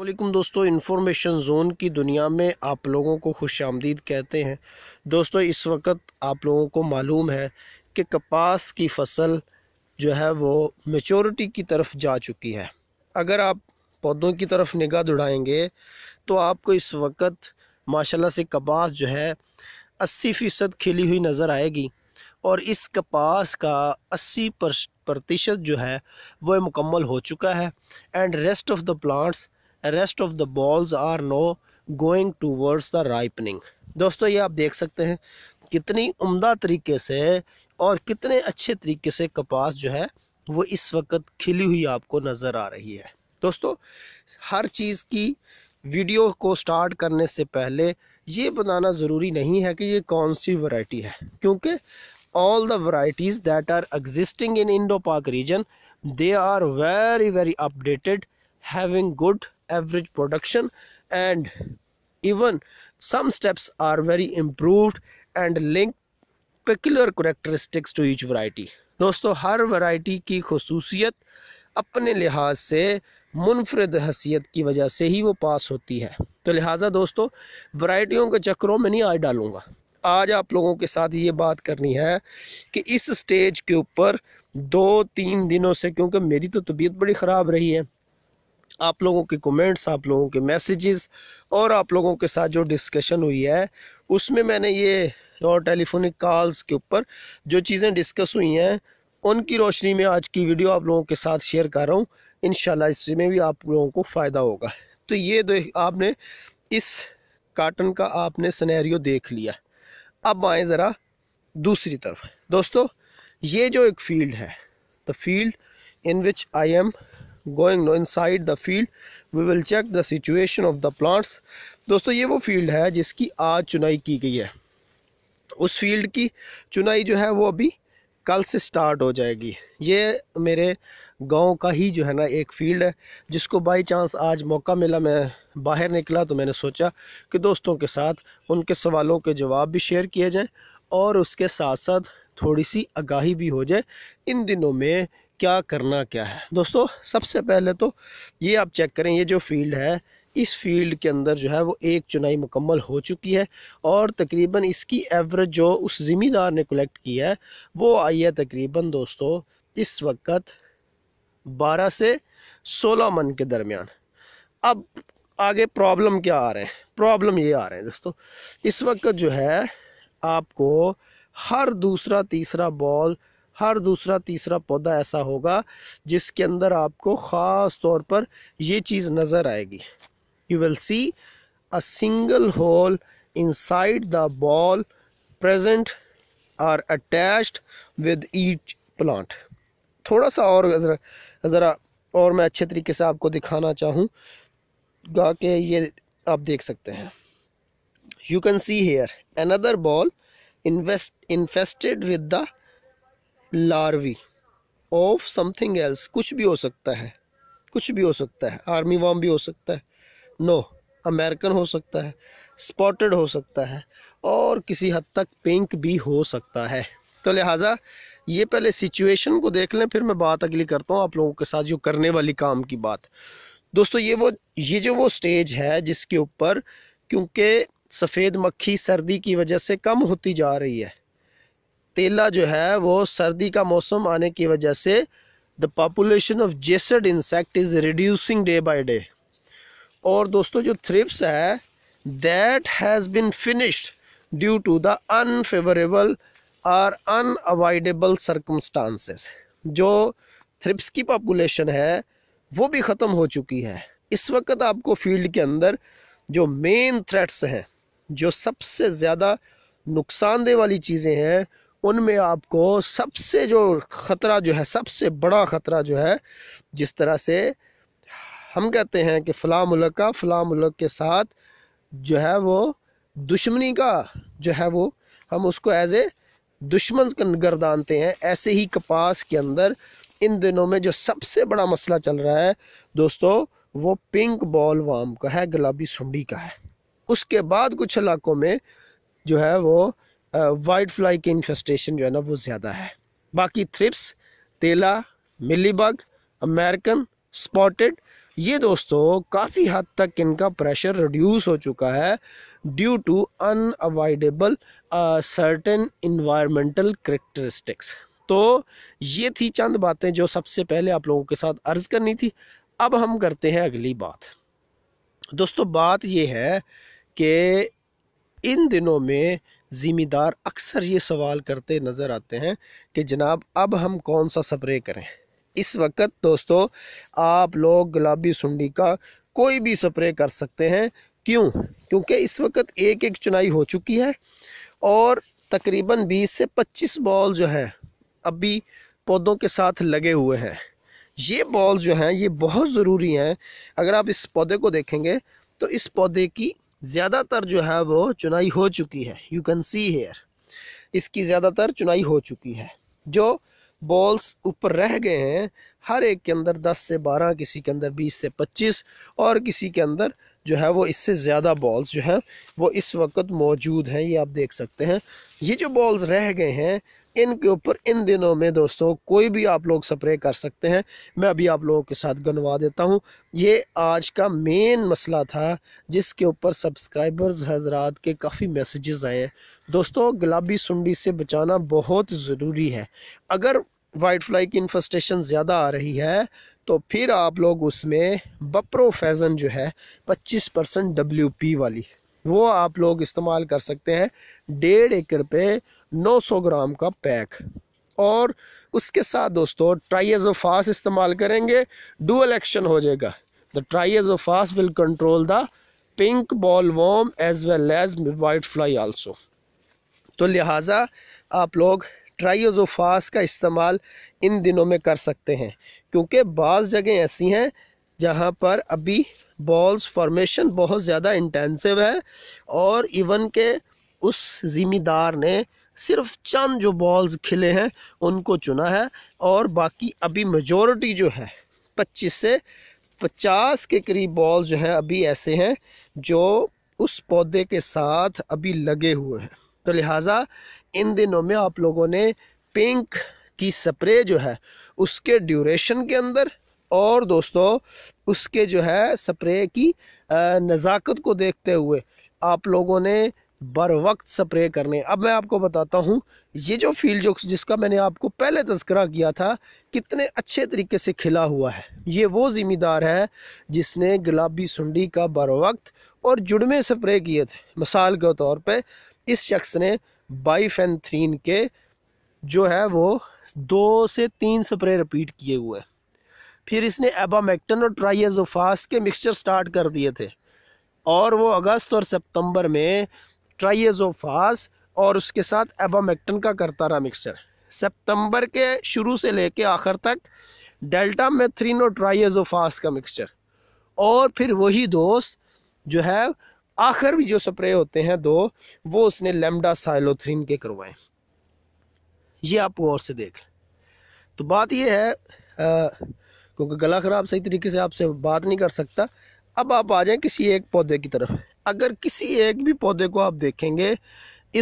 अल्लाम दोस्तों information zone की दुनिया में आप लोगों को खुश आमदीद कहते हैं दोस्तों इस वक्त आप लोगों को मालूम है कि कपास की फसल जो है वो मेचोरिटी की तरफ जा चुकी है अगर आप पौधों की तरफ निगाह दौड़ाएंगे तो आपको इस वक्त माशाल्लाह से कपास जो है अस्सी फ़ीसद खिली हुई नज़र आएगी और इस कपास का अस्सी प्रतिशत जो है वह मुकम्मल हो चुका है and rest of the plants rest of the bolls are no going towards the ripening दोस्तों ये आप देख सकते हैं कितनी उम्दा तरीके से और कितने अच्छे तरीके से कपास जो है वो इस वक्त खिली हुई आपको नज़र आ रही है दोस्तों हर चीज़ की वीडियो को स्टार्ट करने से पहले ये बताना ज़रूरी नहीं है कि ये कौन सी वैरायटी है क्योंकि all the varieties that are existing in Indo Pak region they are very very updated having good average production and even some steps are very improved and linked peculiar characteristics to each variety दोस्तों हर variety की खसूसियत अपने लिहाज से मुनफरद हसीियत की वजह से ही वो पास होती है तो लिहाजा दोस्तों वैरायटियों के चक्करों में नहीं आज डालूँगा आज आप लोगों के साथ ये बात करनी है कि इस स्टेज के ऊपर दो तीन दिनों से क्योंकि मेरी तो तबीयत बड़ी ख़राब रही है आप लोगों के कमेंट्स आप लोगों के मैसेजेस और आप लोगों के साथ जो डिस्कशन हुई है उसमें मैंने ये और टेलीफोनिक कॉल्स के ऊपर जो चीज़ें डिस्कस हुई हैं उनकी रोशनी में आज की वीडियो आप लोगों के साथ शेयर कर रहा हूँ इन इसमें भी आप लोगों को फ़ायदा होगा तो ये दो आपने इस कार्टन का आपने सनेरियो देख लिया अब आएँ ज़रा दूसरी तरफ दोस्तों ये जो एक फील्ड है the field in which I am going no inside the field we will check the situation of the plants दोस्तों ये वो फील्ड है जिसकी आज चुनाई की गई है उस फील्ड की चुनाई जो है वो अभी कल से स्टार्ट हो जाएगी ये मेरे गांव का ही जो है ना एक फील्ड है जिसको बाई चांस आज मौका मिला मैं बाहर निकला तो मैंने सोचा कि दोस्तों के साथ उनके सवालों के जवाब भी शेयर किए जाएँ और उसके साथ साथ थोड़ी सी आगाही भी हो जाए इन दिनों में क्या करना क्या है दोस्तों सबसे पहले तो ये आप चेक करें ये जो फील्ड है इस फील्ड के अंदर जो है वो एक चुनाई मुकम्मल हो चुकी है और तकरीबन इसकी एवरेज जो उस ज़िम्मेदार ने कलेक्ट की है वो आई है तकरीबन दोस्तों इस वक्त 12 से 16 मन के दरमियान अब आगे प्रॉब्लम क्या आ रहे हैं प्रॉब्लम ये आ रहे हैं दोस्तों इस वक्त जो है आपको हर दूसरा तीसरा बॉल हर दूसरा तीसरा पौधा ऐसा होगा जिसके अंदर आपको ख़ास तौर पर ये चीज़ नज़र आएगी you will see a single hole side the boll present are attached with each plant थोड़ा सा और ज़रा ज़रा और मैं अच्छे तरीके से आपको दिखाना चाहूँगा कि ये आप देख सकते हैं you can see here another boll invest infested with the larvae of something else कुछ भी हो सकता है कुछ भी हो सकता है आर्मी वाम भी हो सकता है नो no, अमेरिकन हो सकता है स्पॉटेड हो सकता है और किसी हद तक पिंक भी हो सकता है तो लिहाजा ये पहले सिचुएशन को देख लें फिर मैं बात अगली करता हूँ आप लोगों के साथ जो करने वाली काम की बात दोस्तों ये वो ये जो वो स्टेज है जिसके ऊपर क्योंकि सफ़ेद मक्खी सर्दी की वजह से कम होती जा रही है तेला जो है वो सर्दी का मौसम आने की वजह से the population of jassid insect is reducing day by day और दोस्तों जो थ्रिप्स है that has been finished due to the unfavourable or unavoidable circumstances जो थ्रिप्स की पॉपुलेशन है वो भी ख़त्म हो चुकी है इस वक्त आपको फील्ड के अंदर जो मेन थ्रेट्स हैं जो सबसे ज़्यादा नुकसानदेह वाली चीज़ें हैं उनमें आपको सबसे जो ख़तरा जो है सबसे बड़ा ख़तरा जो है जिस तरह से हम कहते हैं कि फ़लाँ मुल्क का फ़लाँ मुल्क के साथ जो है वो दुश्मनी का जो है वो हम उसको एज ए दुश्मन गर्दानते हैं ऐसे ही कपास के अंदर इन दिनों में जो सबसे बड़ा मसला चल रहा है दोस्तों वो पिंक बॉल वाम का है गुलाबी सुंडी का है उसके बाद कुछ इलाकों में जो है वो वाइट फ्लाई के इन्फेस्टेशन जो है ना वो ज़्यादा है बाकी थ्रिप्स तेला मिली बग अमेरिकन स्पॉटेड ये दोस्तों काफ़ी हद तक इनका प्रेशर रिड्यूस हो चुका है due to unavoidable certain environmental characteristics तो ये थी चंद बातें जो सबसे पहले आप लोगों के साथ अर्ज़ करनी थी अब हम करते हैं अगली बात दोस्तों बात ये है कि इन दिनों में ज़िम्मेदार अक्सर ये सवाल करते नज़र आते हैं कि जनाब अब हम कौन सा स्प्रे करें इस वक्त दोस्तों आप लोग गुलाबी सुंडी का कोई भी स्प्रे कर सकते हैं क्यों क्योंकि इस वक्त एक एक चुनाई हो चुकी है और तकरीबन 20 से 25 बॉल जो हैं अभी पौधों के साथ लगे हुए हैं ये बॉल जो हैं ये बहुत ज़रूरी हैं अगर आप इस पौधे को देखेंगे तो इस पौधे की ज़्यादातर जो है वो चुनाई हो चुकी है यू कैन सी हेयर इसकी ज़्यादातर चुनाई हो चुकी है जो बॉल्स ऊपर रह गए हैं हर एक के अंदर 10 से 12 किसी के अंदर 20 से 25 और किसी के अंदर जो है वो इससे ज़्यादा बॉल्स जो हैं वो इस वक्त मौजूद हैं ये आप देख सकते हैं ये जो बॉल्स रह गए हैं इनके ऊपर इन दिनों में दोस्तों कोई भी आप लोग स्प्रे कर सकते हैं मैं अभी आप लोगों के साथ गनवा देता हूँ ये आज का मेन मसला था जिसके ऊपर सब्सक्राइबर्स हजरात के काफ़ी मैसेजेस आए हैं दोस्तों गुलाबी सुंडी से बचाना बहुत ज़रूरी है अगर वाइट फ्लाई की इन्फेस्टेशन ज़्यादा आ रही है तो फिर आप लोग उसमें बप्रोफेजन जो है पच्चीस परसेंट डब्ल्यू वाली वो आप लोग इस्तेमाल कर सकते हैं डेढ़ एकड़ पे 900 ग्राम का पैक और उसके साथ दोस्तों ट्राइजोफास इस्तेमाल करेंगे डुअल एक्शन हो जाएगा the triazophos will control the pink bollworm as well as whitefly also तो लिहाजा आप लोग ट्राइजोफास का इस्तेमाल इन दिनों में कर सकते हैं क्योंकि बाज़ जगह ऐसी हैं जहाँ पर अभी बॉल्स फॉर्मेशन बहुत ज़्यादा इंटेंसिव है और इवन के उस ज़िम्मेदार ने सिर्फ चंद जो बॉल्स खिले हैं उनको चुना है और बाकी अभी मेजॉरिटी जो है पच्चीस से पचास के करीब बॉल जो हैं अभी ऐसे हैं जो उस पौधे के साथ अभी लगे हुए हैं तो लिहाजा इन दिनों में आप लोगों ने पिंक की स्प्रे जो है उसके ड्यूरेशन के अंदर और दोस्तों उसके जो है स्प्रे की नज़ाकत को देखते हुए आप लोगों ने बर वक्त स्प्रे करने अब मैं आपको बताता हूँ ये जो फील्ड जो जिसका मैंने आपको पहले तस्करा किया था कितने अच्छे तरीके से खिला हुआ है ये वो ज़िम्मेदार है जिसने गुलाबी सुंडी का बर वक्त और जुड़मे स्प्रे किए थे मिसाल के तौर पे इस शख्स ने बाईफेंथ्रीन के जो है वो दो से तीन स्प्रे रिपीट किए हुए हैं फिर इसने एबामेक्टन और ट्राइजोफास के मिक्सचर स्टार्ट कर दिए थे और वो अगस्त और सितंबर में ट्राइजोफास और उसके साथ एबामेक्टन का करता रहा मिक्सचर सितंबर के शुरू से लेके आखिर तक डेल्टा मेथ्रीन और ट्राइजोफास का मिक्सचर और फिर वही दोस्त जो है आखिर भी जो स्प्रे होते हैं दो वो उसने लेमडा साइलोथ्रीन के करवाए ये आप गौर से देख तो बात यह है आ, क्योंकि गला ख़राब सही तरीके से आपसे बात नहीं कर सकता अब आप आ जाएं किसी एक पौधे की तरफ अगर किसी एक भी पौधे को आप देखेंगे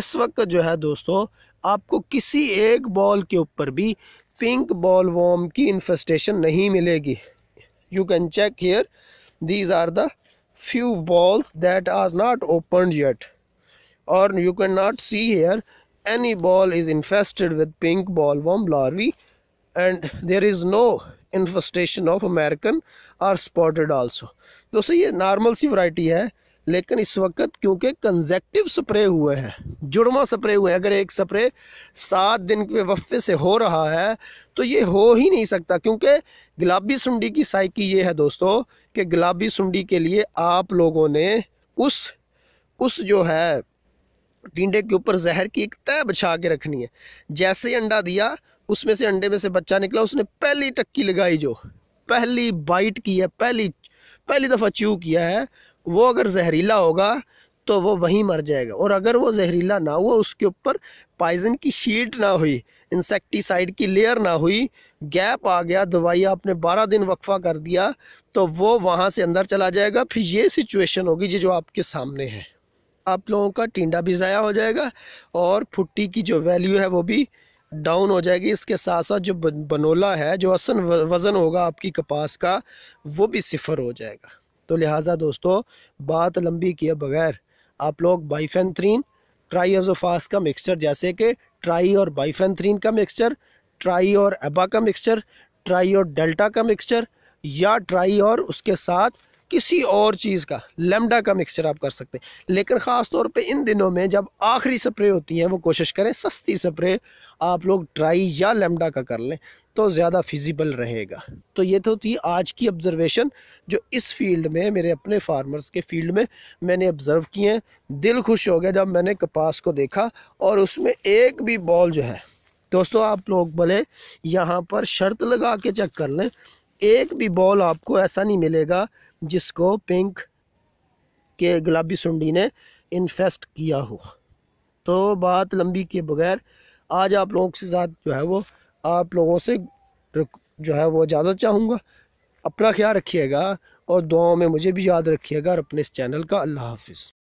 इस वक्त जो है दोस्तों आपको किसी एक बॉल के ऊपर भी पिंक बॉल वॉम की इन्फेस्टेशन नहीं मिलेगी you can check here these are the few bolls that are not open yet और you can not see here any boll is infested with pink bollworm larvae and there is no infestation of American or spotted also दोस्तों ये normal सी variety है लेकिन इस वक्त क्योंकि conjunctive spray हुए हैं जुड़वा स्प्रे हुए हैं अगर एक स्प्रे सात दिन के वफ्ते से हो रहा है तो ये हो ही नहीं सकता क्योंकि गुलाबी सुंडी की साइकी ये है दोस्तों कि गुलाबी सुंडी के लिए आप लोगों ने उस उस जो है टिंडे के ऊपर जहर की एक तय बिछा के रखनी है जैसे अंडा दिया उसमें से अंडे में से बच्चा निकला उसने पहली टक्की लगाई जो पहली बाइट की है पहली पहली दफ़ा च्यू किया है वो अगर जहरीला होगा तो वो वहीं मर जाएगा और अगर वो जहरीला ना हुआ उसके ऊपर पाइजन की शीट ना हुई इंसेक्टिसाइड की लेयर ना हुई गैप आ गया दवाई आपने बारह दिन वक्फा कर दिया तो वो वहाँ से अंदर चला जाएगा फिर ये सिचुएशन होगी जो आपके सामने है आप लोगों का टिंडा भी ज़ाया हो जाएगा और फुट्टी की जो वैल्यू है वो भी डाउन हो जाएगी इसके साथ साथ जो बनोला है जो असन वज़न होगा आपकी कपास का वो भी सिफ़र हो जाएगा तो लिहाजा दोस्तों बात लंबी किए बगैर आप लोग बाइफेंथ्रीन ट्राईजोफास का मिक्सचर जैसे कि ट्राई और बाइफेंथ्रीन का मिक्सचर ट्राई और एबा का मिक्सचर ट्राई और डेल्टा का मिक्सचर या ट्राई और उसके साथ किसी और चीज़ का लेमडा का मिक्सचर आप कर सकते हैं लेकिन ख़ास तौर पे इन दिनों में जब आखिरी स्प्रे होती हैं वो कोशिश करें सस्ती स्प्रे आप लोग ड्राई या लेमडा का कर लें तो ज़्यादा फिजिबल रहेगा तो ये तो थी आज की ऑब्जर्वेशन जो इस फील्ड में मेरे अपने फार्मर्स के फील्ड में मैंने ऑब्ज़र्व किए हैं दिल खुश हो गया जब मैंने कपास को देखा और उसमें एक भी बॉल जो है दोस्तों आप लोग भले यहाँ पर शर्त लगा के चेक कर लें एक भी बॉल आपको ऐसा नहीं मिलेगा जिसको पिंक के गुलाबी सुंडी ने इन्फेस्ट किया हो तो बात लंबी के बगैर आज आप लोगों के साथ जो है वो आप लोगों से जो है वो इजाज़त चाहूँगा अपना ख्याल रखिएगा और दुआओं में मुझे भी याद रखिएगा और अपने इस चैनल का अल्लाह हाफिज़